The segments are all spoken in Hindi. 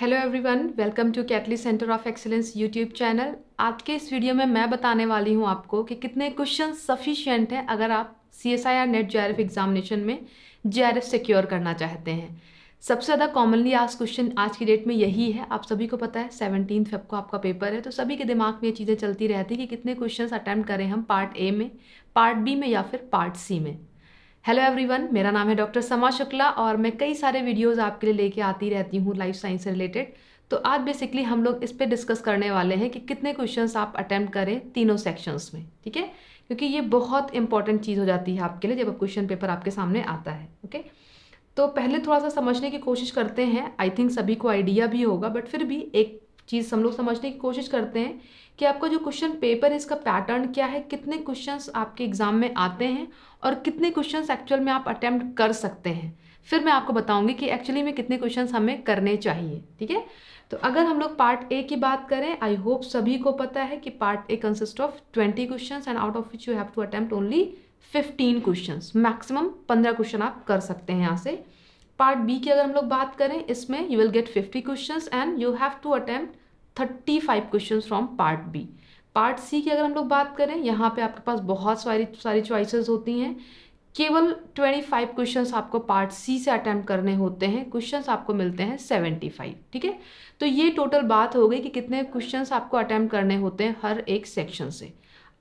hello everyone welcome to Catly centre of excellence YouTube channel आज के इस वीडियो में मैं बताने वाली हूँ आपको कि कितने क्वेश्चन सफिशियंट हैं अगर आप C S I R NET जे एग्जामिनेशन में जे सिक्योर करना चाहते हैं सबसे ज़्यादा कॉमनली आज क्वेश्चन आज की डेट में यही है आप सभी को पता है सेवनटीन फेब को आपका पेपर है तो सभी के दिमाग में ये चीज़ें चलती रहती कि कितने क्वेश्चन अटैम्प्ट करें हम पार्ट ए में पार्ट बी में या फिर पार्ट सी में हेलो एवरीवन मेरा नाम है डॉक्टर समा शुक्ला और मैं कई सारे वीडियोस आपके लिए लेके आती रहती हूँ लाइफ साइंस से रिलेटेड तो आज बेसिकली हम लोग इस पर डिस्कस करने वाले हैं कि कितने क्वेश्चंस आप अटैम्प्ट करें तीनों सेक्शंस में ठीक है क्योंकि ये बहुत इंपॉर्टेंट चीज़ हो जाती है आपके लिए जब क्वेश्चन पेपर आपके सामने आता है ओके तो पहले थोड़ा सा समझने की कोशिश करते हैं आई थिंक सभी को आइडिया भी होगा बट फिर भी एक चीज़ हम लोग समझने की कोशिश करते हैं कि आपका जो क्वेश्चन पेपर है इसका पैटर्न क्या है कितने क्वेश्चंस आपके एग्ज़ाम में आते हैं और कितने क्वेश्चंस एक्चुअल में आप अटैम्प्ट कर सकते हैं फिर मैं आपको बताऊंगी कि एक्चुअली में कितने क्वेश्चंस हमें करने चाहिए ठीक है तो अगर हम लोग पार्ट ए की बात करें आई होप सभी को पता है कि part A consist of twenty question and out of which you have to attempt only fifteen question maximum पंद्रह क्वेश्चन आप कर सकते हैं यहाँ से पार्ट बी की अगर हम लोग बात करें इसमें you will get fifty questions and you have to attempt thirty five question from part B part C की अगर हम लोग बात करें यहाँ पे आपके पास बहुत सारी सारी चॉइसेस होती हैं केवल ट्वेंटी फाइव क्वेश्चन आपको पार्ट सी से अटैम्प्ट करने होते हैं क्वेश्चन आपको मिलते हैं सेवेंटी फाइव ठीक है तो ये टोटल बात हो गई कि कितने क्वेश्चन आपको अटैम्प्ट करने होते हैं हर एक सेक्शन से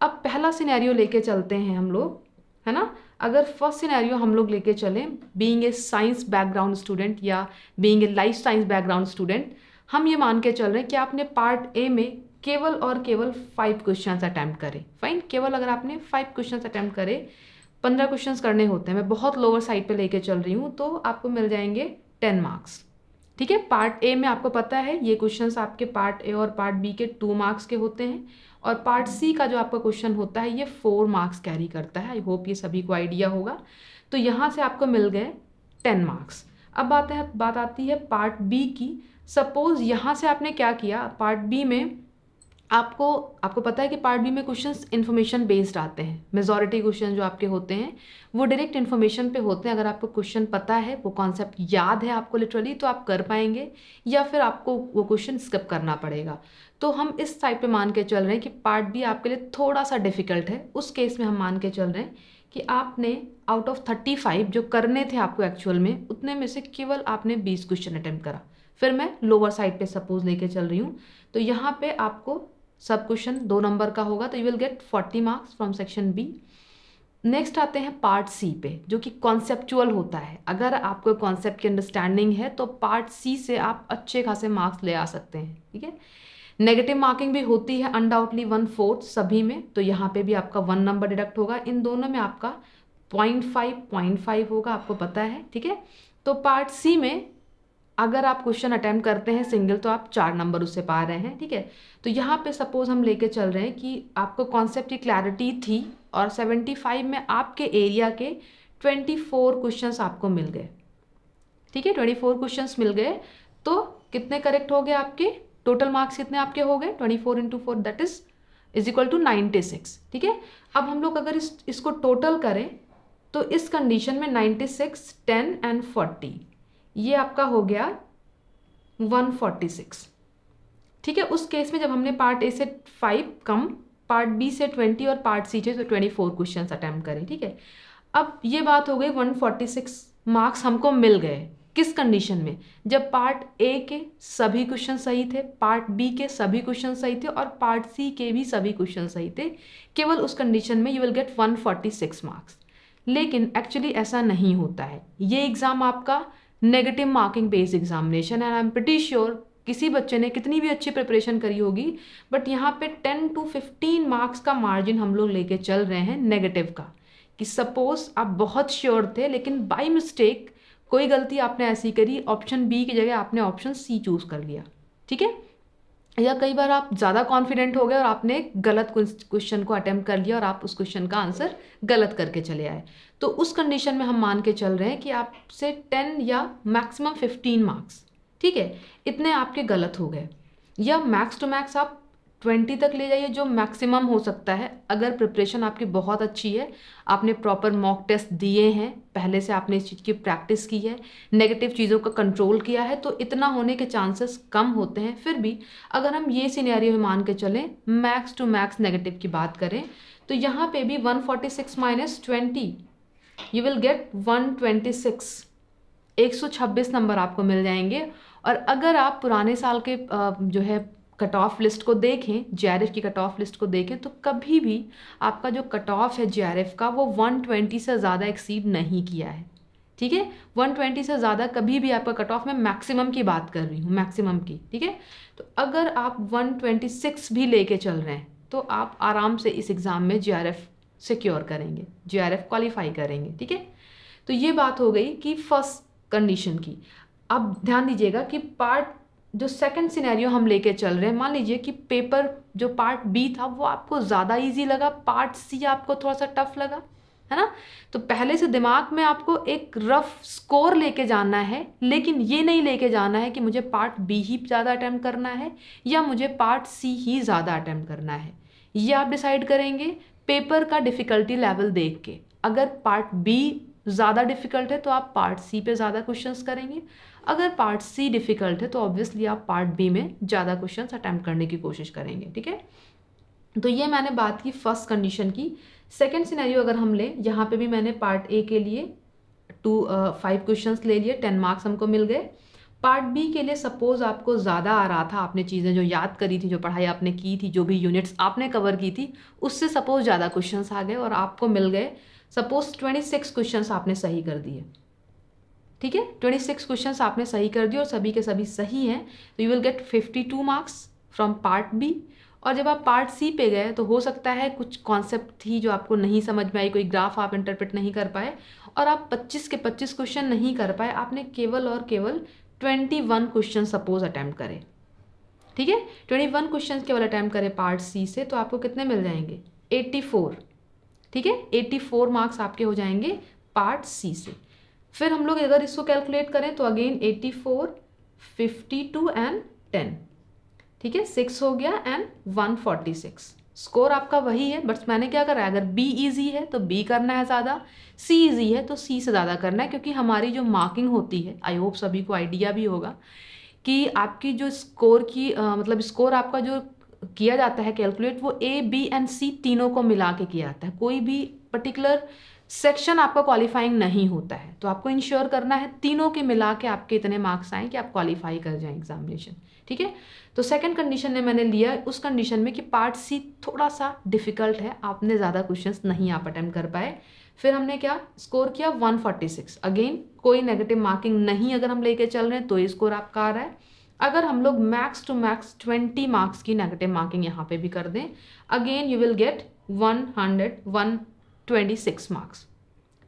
अब पहला सिनेरियो लेके चलते हैं हम लोग है ना अगर फर्स्ट सिनेरियो हम लोग लेके चलें being a science background student या being a life science background student हम ये मान के चल रहे हैं कि आपने पार्ट ए में केवल और केवल फाइव क्वेश्चंस अटैम्प्ट करें फाइन केवल अगर आपने फाइव क्वेश्चंस अटैम्प्ट करें पंद्रह क्वेश्चंस करने होते हैं मैं बहुत लोअर साइड पे लेके चल रही हूँ तो आपको मिल जाएंगे टेन मार्क्स ठीक है पार्ट ए में आपको पता है ये क्वेश्चंस आपके पार्ट ए और पार्ट बी के टू मार्क्स के होते हैं और पार्ट सी का जो आपका क्वेश्चन होता है ये फोर मार्क्स कैरी करता है आई होप ये सभी को आइडिया होगा तो यहाँ से आपको मिल गए टेन मार्क्स अब बात है बात आती है पार्ट बी की सपोज़ यहाँ से आपने क्या किया पार्ट बी में आपको आपको पता है कि पार्ट बी में क्वेश्चंस इन्फॉर्मेशन बेस्ड आते हैं मेजोरिटी क्वेश्चन जो आपके होते हैं वो डायरेक्ट इन्फॉर्मेशन पे होते हैं अगर आपको क्वेश्चन पता है वो कॉन्सेप्ट याद है आपको लिटरली तो आप कर पाएंगे या फिर आपको वो क्वेश्चन स्किप करना पड़ेगा तो हम इस साइड पे मान के चल रहे हैं कि पार्ट बी आपके लिए थोड़ा सा डिफिकल्ट है उस केस में हम मान के चल रहे हैं कि आपने आउट ऑफ थर्टी फाइव जो करने थे आपको एक्चुअल में उतने में से केवल आपने बीस क्वेश्चन अटैम्प्ट करा फिर मैं लोअर साइड पे सपोज लेके चल रही हूँ तो यहाँ पे आपको सब क्वेश्चन दो नंबर का होगा तो you will get forty marks from section B next आते हैं पार्ट सी पे जो कि कॉन्सेप्चुअल होता है अगर आपको कॉन्सेप्ट की अंडरस्टैंडिंग है तो पार्ट सी से आप अच्छे खासे मार्क्स ले आ सकते हैं ठीक है नेगेटिव मार्किंग भी होती है अनडाउटली वन फोर्थ सभी में तो यहाँ पे भी आपका वन नंबर डिडक्ट होगा इन दोनों में आपका पॉइंट फाइव पॉइंट फाइव होगा आपको पता है ठीक है तो पार्ट सी में अगर आप क्वेश्चन अटैम्प्ट करते हैं सिंगल तो आप चार नंबर उससे पा रहे हैं ठीक है तो यहाँ पे सपोज हम लेके चल रहे हैं कि आपको कॉन्सेप्ट की क्लैरिटी थी और 75 में आपके एरिया के 24 क्वेश्चंस आपको मिल गए ठीक है 24 क्वेश्चंस मिल गए तो कितने करेक्ट हो गए आपके टोटल मार्क्स कितने आपके हो गए twenty four into four that is is equal to ninety six ठीक है अब हम लोग अगर इस इसको टोटल करें तो इस कंडीशन में ninety six ten and forty ये आपका हो गया 146 ठीक है उस केस में जब हमने पार्ट ए से फाइव कम पार्ट बी से ट्वेंटी और पार्ट सी से ट्वेंटी फोर क्वेश्चन अटैम्प्ट करें ठीक है अब ये बात हो गई वन फोर्टी सिक्स मार्क्स हमको मिल गए किस कंडीशन में जब पार्ट ए के सभी क्वेश्चन सही थे पार्ट बी के सभी क्वेश्चन सही थे और पार्ट सी के भी सभी क्वेश्चन सही थे केवल उस कंडीशन में you will get one forty six marks लेकिन एक्चुअली ऐसा नहीं होता है ये एग्ज़ाम आपका negative marking based examination and I am pretty sure किसी बच्चे ने कितनी भी अच्छी प्रिपरेशन करी होगी बट यहाँ पे टेन टू फिफ्टीन मार्क्स का मार्जिन हम लोग लेके चल रहे हैं नेगेटिव का कि सपोज आप बहुत श्योर थे लेकिन बाई मिस्टेक कोई गलती आपने ऐसी करी ऑप्शन बी की जगह आपने ऑप्शन सी चूज़ कर लिया ठीक है या कई बार आप ज़्यादा कॉन्फिडेंट हो गए और आपने गलत क्वेश्चन को अटेम्प्ट कर लिया और आप उस क्वेश्चन का आंसर गलत करके चले आए तो उस कंडीशन में हम मान के चल रहे हैं कि आपसे टेन या मैक्सिमम फिफ्टीन मार्क्स ठीक है इतने आपके गलत हो गए या मैक्स टू मैक्स आप ट्वेंटी तक ले जाइए जो मैक्सिमम हो सकता है अगर प्रिपरेशन आपकी बहुत अच्छी है आपने प्रॉपर मॉक टेस्ट दिए हैं पहले से आपने इस चीज़ की प्रैक्टिस की है नेगेटिव चीज़ों का कंट्रोल किया है तो इतना होने के चांसेस कम होते हैं फिर भी अगर हम ये में मान के चलें मैक्स टू मैक्स नेगेटिव की बात करें तो यहाँ पे भी 146 forty six minus twenty you will get सौ छब्बीस नंबर आपको मिल जाएंगे और अगर आप पुराने साल के जो है कट ऑफ लिस्ट को देखें जे की कट ऑफ लिस्ट को देखें तो कभी भी आपका जो कट ऑफ है जे का वो 120 से ज़्यादा एक्सीड नहीं किया है ठीक है 120 से ज़्यादा कभी भी आपका कट ऑफ मैं मैक्सिमम की बात कर रही हूँ मैक्सिमम की ठीक है तो अगर आप 126 भी लेके चल रहे हैं तो आप आराम से इस एग्ज़ाम में जे सिक्योर करेंगे जे क्वालिफाई करेंगे ठीक है तो ये बात हो गई कि फर्स्ट कंडीशन की अब ध्यान दीजिएगा कि पार्ट जो सेकंड सिनेरियो हम लेके चल रहे हैं मान लीजिए कि पेपर जो पार्ट बी था वो आपको ज़्यादा इजी लगा पार्ट सी आपको थोड़ा सा टफ लगा है ना तो पहले से दिमाग में आपको एक रफ स्कोर लेके जाना है लेकिन ये नहीं लेके जाना है कि मुझे पार्ट बी ही ज़्यादा अटैम्प्ट करना है या मुझे पार्ट सी ही ज़्यादा अटैम्प्ट करना है ये आप डिसाइड करेंगे पेपर का डिफ़िकल्टी लेवल देख के अगर पार्ट बी ज़्यादा डिफ़िकल्ट है तो आप पार्ट सी पे ज़्यादा क्वेश्चंस करेंगे अगर पार्ट सी डिफ़िकल्ट है तो ऑब्वियसली आप पार्ट बी में ज़्यादा क्वेश्चन अटैम्प्ट करने की कोशिश करेंगे ठीक है तो ये मैंने बात की फर्स्ट कंडीशन की सेकेंड सिनेरियो अगर हम लें यहाँ पे भी मैंने पार्ट ए के लिए टू फाइव क्वेश्चन ले लिए टेन मार्क्स हमको मिल गए पार्ट बी के लिए सपोज़ आपको ज़्यादा आ रहा था आपने चीज़ें जो याद करी थी जो पढ़ाई आपने की थी जो भी यूनिट्स आपने कवर की थी उससे सपोज़ ज़्यादा क्वेश्चन आ गए और आपको मिल गए सपोज़ ट्वेंटी सिक्स क्वेश्चन आपने सही कर दिए ठीक है ट्वेंटी सिक्स क्वेश्चन आपने सही कर दिए और सभी के सभी सही हैं तो you will get fifty two marks from part B और जब आप पार्ट सी पे गए तो हो सकता है कुछ कॉन्सेप्ट थी जो आपको नहीं समझ में आई कोई ग्राफ आप इंटरप्रेट नहीं कर पाए और आप 25 के 25 क्वेश्चन नहीं कर पाए आपने केवल और केवल 21 क्वेश्चन सपोज अटैम्प्ट करें ठीक है 21 क्वेश्चन केवल अटैम्प्ट करें पार्ट सी से तो आपको कितने मिल जाएंगे 84 ठीक है 84 मार्क्स आपके हो जाएंगे पार्ट सी से फिर हम लोग अगर इसको कैलकुलेट करें तो again eighty four fifty two and ten ठीक है सिक्स हो गया and one forty six score आपका वही है बट मैंने क्या करा है अगर बी ईजी है तो बी करना है ज़्यादा सी ईजी है तो सी से ज़्यादा करना है क्योंकि हमारी जो मार्किंग होती है आई होप सभी को आइडिया भी होगा कि आपकी जो स्कोर की आ, मतलब स्कोर आपका जो किया जाता है कैलकुलेट वो ए बी एंड सी तीनों को मिला के किया जाता है कोई भी पर्टिकुलर सेक्शन आपका क्वालिफाइंग नहीं होता है तो आपको इंश्योर करना है तीनों के मिला के आपके इतने मार्क्स आएँ कि आप क्वालिफाई कर जाए एग्जामिनेशन ठीक है तो सेकंड कंडीशन ने मैंने लिया उस कंडीशन में कि पार्ट सी थोड़ा सा डिफिकल्ट है आपने ज़्यादा क्वेश्चंस नहीं आप अटैम्प्ट कर पाए फिर हमने क्या स्कोर किया 146 अगेन कोई नेगेटिव मार्किंग नहीं अगर हम लेके चल रहे हैं तो ये स्कोर आपका आ रहा है अगर हम लोग max to max twenty marks की नेगेटिव मार्किंग यहाँ पे भी कर दें again you will get one hundred one twenty six marks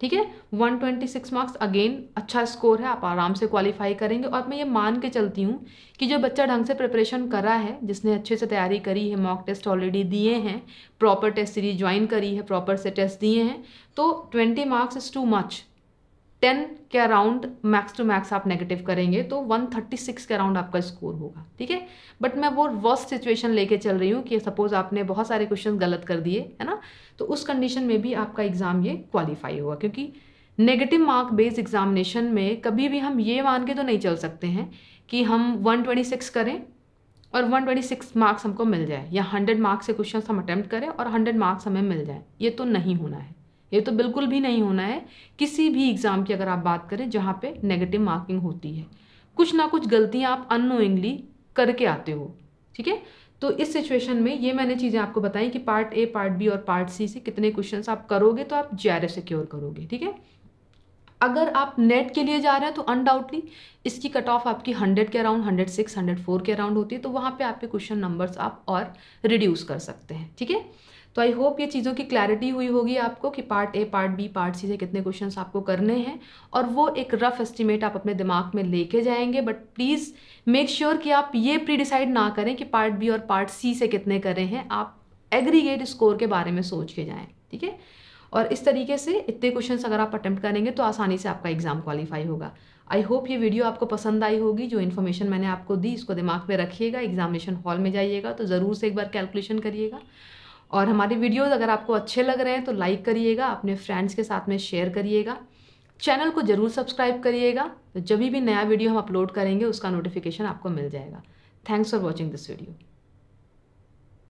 ठीक है one twenty six marks again अच्छा स्कोर है आप आराम से क्वालिफाई करेंगे और मैं ये मान के चलती हूँ कि जो बच्चा ढंग से प्रिपरेशन करा है जिसने अच्छे से तैयारी करी है मॉक टेस्ट ऑलरेडी दिए हैं प्रॉपर टेस्ट सीरीज ज्वाइन करी है प्रॉपर से टेस्ट दिए हैं तो twenty marks is too much ten के अराउंड मैक्स टू मैक्स आप नेगेटिव करेंगे तो वन थर्टी सिक्स के अराउंड आपका स्कोर होगा ठीक है बट मैं वो वर्स्ट सिचुएशन लेके चल रही हूँ कि सपोज आपने बहुत सारे क्वेश्चन गलत कर दिए है ना तो उस कंडीशन में भी आपका एग्ज़ाम ये क्वालिफाई होगा क्योंकि नेगेटिव मार्क बेस्ड एग्जामिनेशन में कभी भी हम ये मान के तो नहीं चल सकते हैं कि हम 126 करें और 126 मार्क्स हमको मिल जाए या 100 मार्क्स से क्वेश्चन हम अटैम्प्ट करें और 100 मार्क्स हमें मिल जाए ये तो नहीं होना है ये तो बिल्कुल भी नहीं होना है किसी भी एग्ज़ाम की अगर आप बात करें जहाँ पे नेगेटिव मार्किंग होती है कुछ ना कुछ गलतियाँ आप अनोइंगली करके आते हो ठीक है तो इस सिचुएशन में ये मैंने चीज़ें आपको बताई कि पार्ट ए पार्ट बी और पार्ट सी से कितने क्वेश्चन आप करोगे तो आप जे सिक्योर करोगे ठीक है अगर आप नेट के लिए जा रहे हैं तो अनडाउटली इसकी कट ऑफ आपकी हंड्रेड के around hundred six hundred four के अराउंड होती है तो वहाँ पे आपके क्वेश्चन नंबर्स आप और रिड्यूस कर सकते हैं ठीक है तो आई होप ये चीज़ों की क्लैरिटी हुई होगी आपको कि part A part B part C से कितने क्वेश्चंस आपको करने हैं और वो एक रफ एस्टिमेट आप अपने दिमाग में लेके जाएंगे बट प्लीज़ मेक श्योर कि आप ये प्री डिसाइड ना करें कि पार्ट बी और पार्ट सी से कितने करें हैं आप एग्रीगेट स्कोर के बारे में सोच के जाएँ ठीक है और इस तरीके से इतने क्वेश्चंस अगर आप अटैम्प्ट करेंगे तो आसानी से आपका एग्ज़ाम क्वालिफाई होगा आई होप ये वीडियो आपको पसंद आई होगी जो इन्फॉर्मेशन मैंने आपको दी इसको दिमाग में रखिएगा एग्जामिनेशन हॉल में जाइएगा तो ज़रूर से एक बार कैलकुलेशन करिएगा और हमारे वीडियोज़ अगर आपको अच्छे लग रहे हैं तो लाइक करिएगा अपने फ्रेंड्स के साथ में शेयर करिएगा चैनल को ज़रूर सब्सक्राइब करिएगा तो जब भी नया वीडियो हम अपलोड करेंगे उसका नोटिफिकेशन आपको मिल जाएगा thanks for watching this video